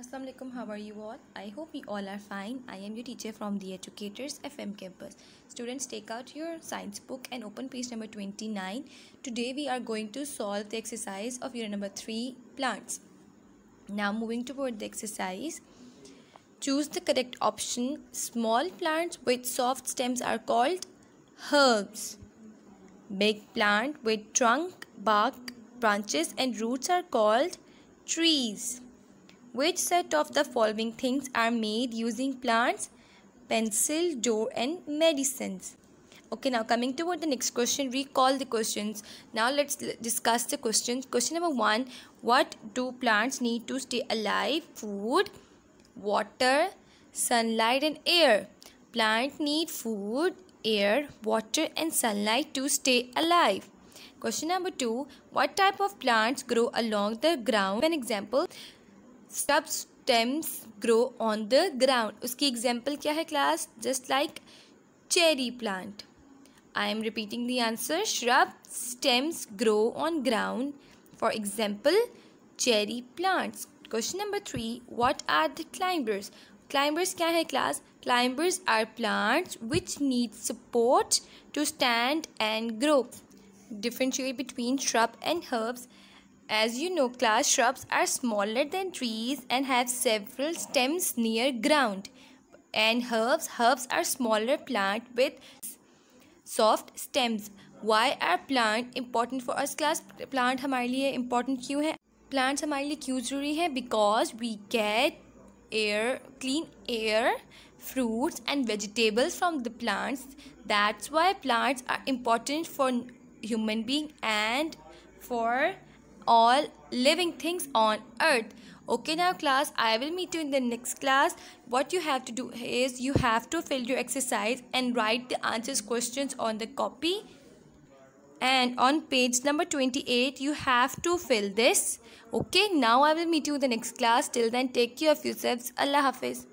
Assalamualaikum. alaikum how are you all I hope you all are fine I am your teacher from the educators FM campus students take out your science book and open page number 29 today we are going to solve the exercise of unit number 3 plants now moving toward the exercise choose the correct option small plants with soft stems are called herbs big plant with trunk bark branches and roots are called trees which set of the following things are made using plants, pencil, door and medicines? Okay, now coming toward the next question, recall the questions. Now let's discuss the questions. Question number one, what do plants need to stay alive? Food, water, sunlight and air. Plant need food, air, water and sunlight to stay alive. Question number 2. What type of plants grow along the ground? An example, shrub stems grow on the ground उसकी example क्या है class just like cherry plant I am repeating the answer shrub stems grow on ground for example cherry plants question number three what are the climbers climbers क्या है class climbers are plants which need support to stand and grow differentiate between shrub and herbs As you know, class shrubs are smaller than trees and have several stems near ground. And herbs, herbs are smaller plant with soft stems. Why are plant important for us class plant हमारे लिए important क्यों है plants हमारे लिए क्यों ज़रूरी है because we get air clean air fruits and vegetables from the plants that's why plants are important for human being and for all living things on earth okay now class i will meet you in the next class what you have to do is you have to fill your exercise and write the answers questions on the copy and on page number 28 you have to fill this okay now i will meet you in the next class till then take care of yourselves allah hafiz